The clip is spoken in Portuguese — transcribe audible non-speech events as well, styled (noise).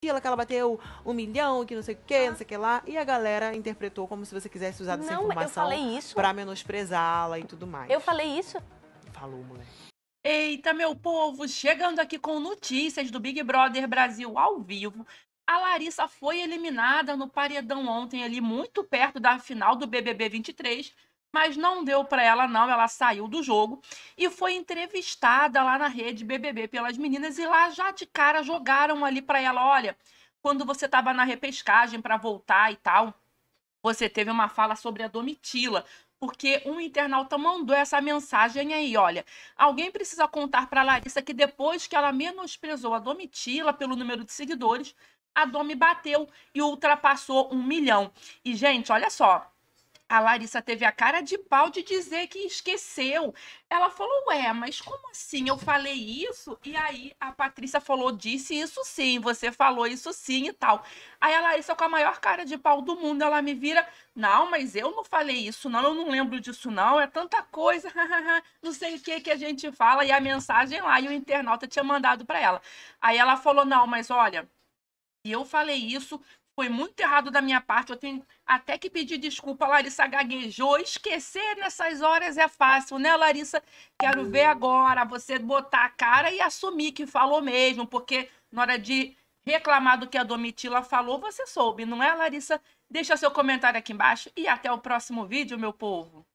aquilo, que ela bateu um milhão, que não sei o que, não sei o que lá. E a galera interpretou como se você quisesse usar dessa informação para menosprezá-la e tudo mais. Eu falei isso? Falou, moleque. Eita, meu povo, chegando aqui com notícias do Big Brother Brasil ao vivo. A Larissa foi eliminada no paredão ontem ali, muito perto da final do BBB 23, mas não deu para ela não, ela saiu do jogo e foi entrevistada lá na rede BBB pelas meninas e lá já de cara jogaram ali para ela, olha, quando você estava na repescagem para voltar e tal, você teve uma fala sobre a Domitila, porque um internauta mandou essa mensagem aí, olha, alguém precisa contar para Larissa que depois que ela menosprezou a Domitila pelo número de seguidores, a Domi bateu e ultrapassou um milhão. E gente, olha só, a Larissa teve a cara de pau de dizer que esqueceu. Ela falou: Ué, mas como assim? Eu falei isso? E aí a Patrícia falou: Disse isso sim, você falou isso sim e tal. Aí a Larissa, com a maior cara de pau do mundo, ela me vira: Não, mas eu não falei isso, não, eu não lembro disso, não. É tanta coisa, (laughs) não sei o que que a gente fala. E a mensagem lá, e o internauta tinha mandado para ela. Aí ela falou: Não, mas olha e eu falei isso, foi muito errado da minha parte. Eu tenho até que pedir desculpa. A Larissa gaguejou. Esquecer nessas horas é fácil, né, Larissa? Quero ver uhum. agora você botar a cara e assumir que falou mesmo, porque na hora de reclamar do que a Domitila falou, você soube, não é, Larissa? Deixa seu comentário aqui embaixo e até o próximo vídeo, meu povo.